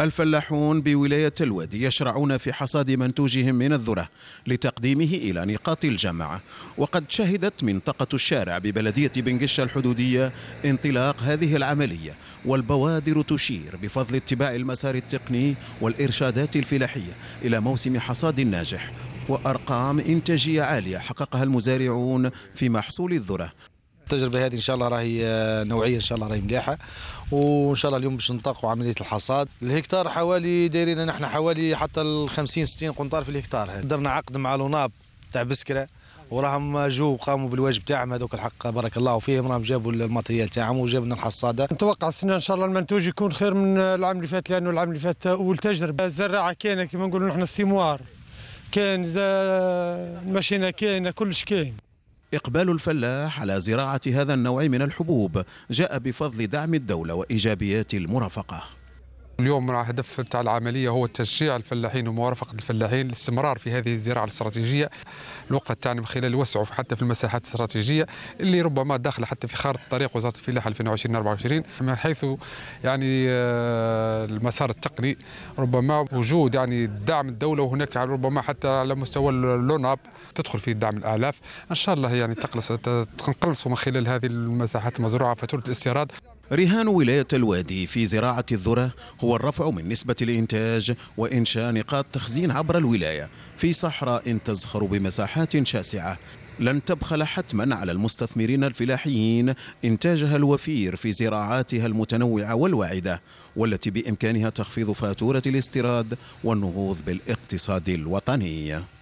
الفلاحون بولاية الوادي يشرعون في حصاد منتوجهم من الذرة لتقديمه إلى نقاط الجمع وقد شهدت منطقة الشارع ببلدية بنقشة الحدودية انطلاق هذه العملية والبوادر تشير بفضل اتباع المسار التقني والإرشادات الفلاحية إلى موسم حصاد ناجح وأرقام إنتاجية عالية حققها المزارعون في محصول الذرة التجربه هذه ان شاء الله راهي آه، نوعيه ان شاء الله راهي مليحه وان شاء الله اليوم باش نطلقوا عمليه الحصاد الهكتار حوالي دايرين نحن حوالي حتى ال 50 60 قنطار في الهكتار درنا عقد مع لوناب تاع بسكره وراهم جو قاموا بالواجب تاعهم هذوك الحق بارك الله فيهم راهم جابوا الماتريال تاعهم وجابوا لنا الحصاده نتوقع السنه ان شاء الله المنتوج يكون خير من العام اللي فات لانه العام اللي فات اول تجربه الزراعه كاينه كما نقولوا نحن السيموار كاين الماشينه كاينه كلش كاين إقبال الفلاح على زراعة هذا النوع من الحبوب جاء بفضل دعم الدولة وإيجابيات المرافقة اليوم هدف تاع العمليه هو تشجيع الفلاحين ومرافقه الفلاحين للاستمرار في هذه الزراعه الاستراتيجيه الوقت تاعنا من خلال وسعه حتى في المساحات الاستراتيجيه اللي ربما داخله حتى في خارطه طريق وزاره الفلاحه 2020 24 من حيث يعني آه، المسار التقني ربما وجود يعني دعم الدوله وهناك يعني ربما حتى على مستوى اللوناب تدخل في دعم الالاف ان شاء الله يعني تقلص تنقلص من خلال هذه المساحات المزروعه فاتوره الاستيراد رهان ولاية الوادي في زراعة الذرة هو الرفع من نسبة الإنتاج وإنشاء نقاط تخزين عبر الولاية في صحراء تزخر بمساحات شاسعة لن تبخل حتما على المستثمرين الفلاحيين إنتاجها الوفير في زراعاتها المتنوعة والواعدة والتي بإمكانها تخفيض فاتورة الاستيراد والنهوض بالاقتصاد الوطني